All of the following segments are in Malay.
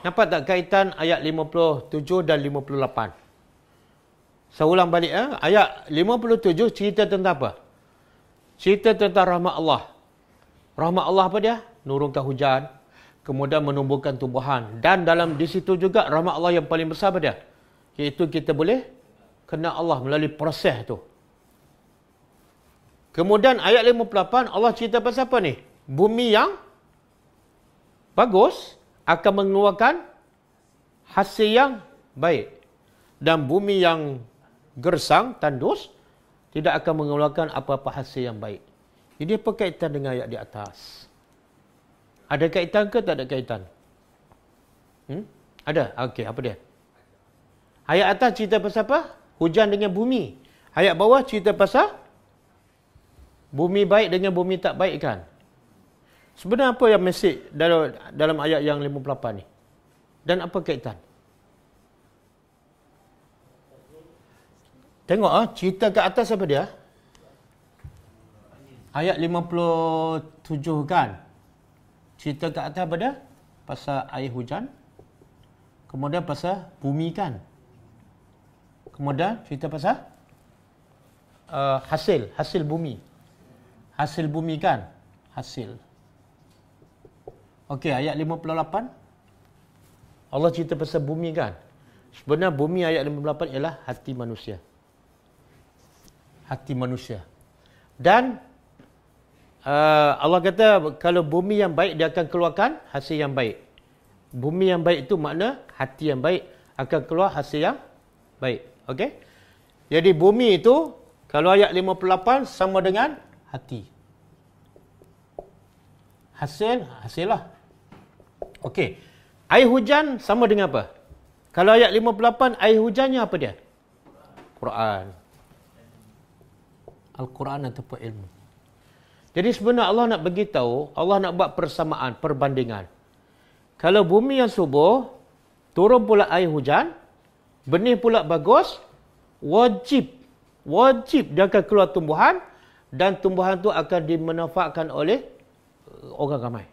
Nampak tak kaitan ayat 57 dan 58? Saya ulang balik. Eh? Ayat 57 cerita tentang apa? Cerita tentang rahmat Allah. Rahmat Allah apa dia? Nurungkan hujan. Kemudian menumbuhkan tumbuhan. Dan dalam di situ juga rahmat Allah yang paling besar apa dia? Iaitu kita boleh kena Allah melalui proses tu. Kemudian ayat 58 Allah cerita pasal apa ni? Bumi yang bagus. Bagus akan mengeluarkan hasil yang baik. Dan bumi yang gersang, tandus, tidak akan mengeluarkan apa-apa hasil yang baik. Jadi apa kaitan dengan ayat di atas? Ada kaitan ke tak ada kaitan? Hmm? Ada? Okey, apa dia? Ayat atas cerita pasal apa? Hujan dengan bumi. Ayat bawah cerita pasal? Bumi baik dengan bumi tak baik kan? Sebenarnya apa yang mesej dalam dalam ayat yang 58 ni? Dan apa kaitan? Tengok ah, cerita ke atas apa dia? Ayat 57 kan. Cerita ke atas apa dia? Pasal air hujan. Kemudian pasal bumi kan. Kemudian cerita pasal uh, hasil, hasil bumi. Hasil bumi kan? Hasil. Hasil. Okey, ayat 58. Allah cerita pasal bumi kan? Sebenarnya bumi ayat 58 ialah hati manusia. Hati manusia. Dan uh, Allah kata kalau bumi yang baik, dia akan keluarkan hasil yang baik. Bumi yang baik itu makna hati yang baik akan keluar hasil yang baik. Okey? Jadi bumi itu kalau ayat 58 sama dengan hati. Hasil, hasil lah. Okey. Air hujan sama dengan apa? Kalau ayat 58 air hujannya apa dia? Quran. Al-Quran apa ilmu. Jadi sebenarnya Allah nak bagi tahu, Allah nak buat persamaan, perbandingan. Kalau bumi yang subur, turun pula air hujan, benih pula bagus, wajib wajib dia akan keluar tumbuhan dan tumbuhan tu akan dimanfaatkan oleh uh, orang ramai.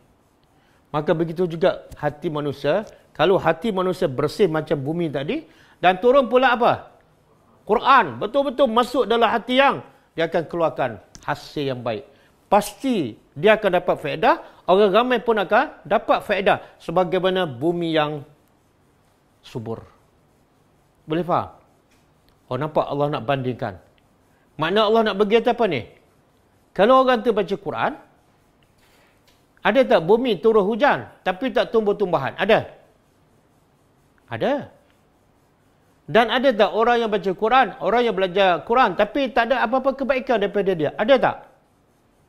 Maka begitu juga hati manusia. Kalau hati manusia bersih macam bumi tadi. Dan turun pula apa? Quran. Betul-betul masuk dalam hati yang. Dia akan keluarkan hasil yang baik. Pasti dia akan dapat faedah. Orang ramai pun akan dapat faedah. Sebagaimana bumi yang subur. Boleh faham? Oh nampak Allah nak bandingkan. Makna Allah nak bagi apa ni? Kalau orang tu baca Quran, ada tak bumi turun hujan tapi tak tumbuh-tumbuhan? Ada. Ada. Dan ada tak orang yang baca Quran, orang yang belajar Quran tapi tak ada apa-apa kebaikan daripada dia? Ada tak?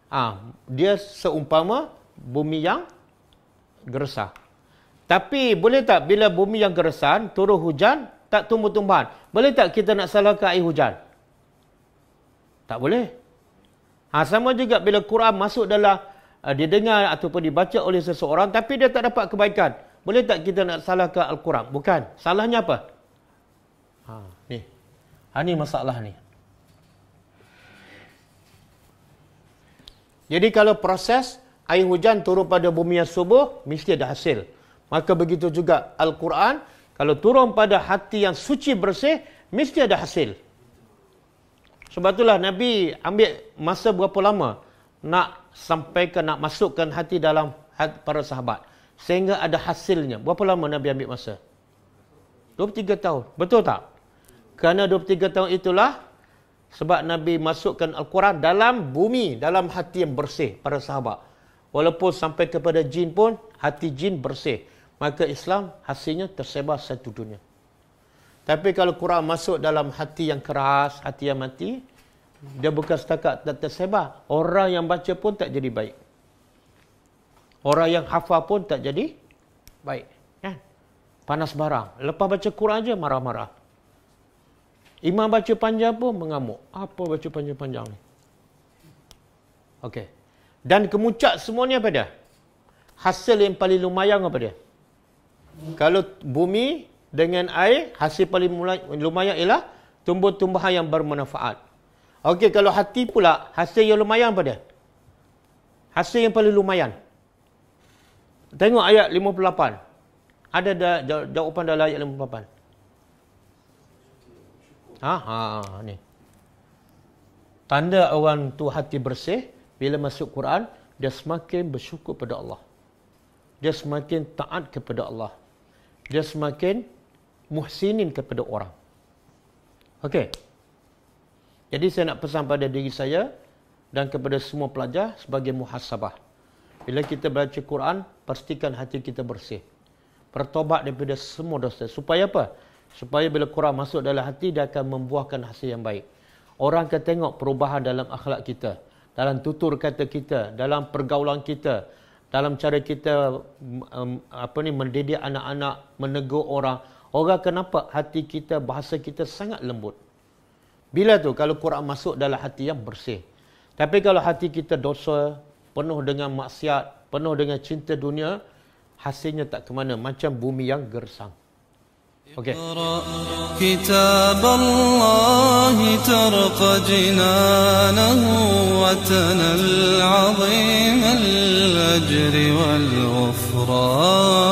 Ah, ha, dia seumpama bumi yang gersah. Tapi boleh tak bila bumi yang gersan, turun hujan, tak tumbuh-tumbuhan? Boleh tak kita nak salahkan air hujan? Tak boleh. Ha, sama juga bila Quran masuk dalam uh, dia dengar ataupun dibaca oleh seseorang tapi dia tak dapat kebaikan. Boleh tak kita nak salahkan Al-Quran? Bukan. Salahnya apa? Ha, ni. Ha, ni masalah ni. Jadi kalau proses air hujan turun pada bumi yang subuh, mesti ada hasil. Maka begitu juga Al-Quran, kalau turun pada hati yang suci bersih, mesti ada hasil. Sebab itulah Nabi ambil masa berapa lama nak sampai ke nak masukkan hati dalam hati para sahabat sehingga ada hasilnya. Berapa lama Nabi ambil masa? 23 tahun. Betul tak? Kerana 23 tahun itulah sebab Nabi masukkan Al-Quran dalam bumi, dalam hati yang bersih para sahabat. Walaupun sampai kepada jin pun, hati jin bersih. Maka Islam hasilnya tersebar satu dunia. Tapi kalau Quran masuk dalam hati yang keras, hati yang mati, dia bukan setakat tak tersebar. Orang yang baca pun tak jadi baik. Orang yang hafal pun tak jadi baik. Ya? Panas barang. Lepas baca Quran aja marah-marah. Imam baca panjang pun mengamuk. Apa baca panjang-panjang ni? Okey. Dan kemuncak semuanya pada Hasil yang paling lumayan apa dia? Kalau bumi dengan air, hasil paling lumayan ialah tumbuh-tumbuhan yang bermanfaat. Okey, kalau hati pula, hasil yang lumayan pada, dia? Hasil yang paling lumayan. Tengok ayat 58. Ada da, da, jawapan dalam ayat 58. Ha? Ha, ha, ni. Tanda orang tu hati bersih, bila masuk Quran, dia semakin bersyukur pada Allah. Dia semakin taat kepada Allah. Dia semakin muhsinin kepada orang. Okey. Jadi saya nak pesan pada diri saya dan kepada semua pelajar sebagai muhasabah. Bila kita baca Quran, pastikan hati kita bersih. Bertobat daripada semua dosa. Supaya apa? Supaya bila Quran masuk dalam hati, dia akan membuahkan hasil yang baik. Orang akan tengok perubahan dalam akhlak kita. Dalam tutur kata kita. Dalam pergaulan kita. Dalam cara kita um, apa ni mendidik anak-anak, menegur orang. Orang akan nampak hati kita, bahasa kita sangat lembut. Bila tu kalau Quran masuk dalam hati yang bersih. Tapi kalau hati kita dosa, penuh dengan maksiat, penuh dengan cinta dunia, hasilnya tak ke mana. Macam bumi yang gersang. Okay. Kitab Allah tarqa jinanahu wa tanal azim al-ajri wal-ghufran.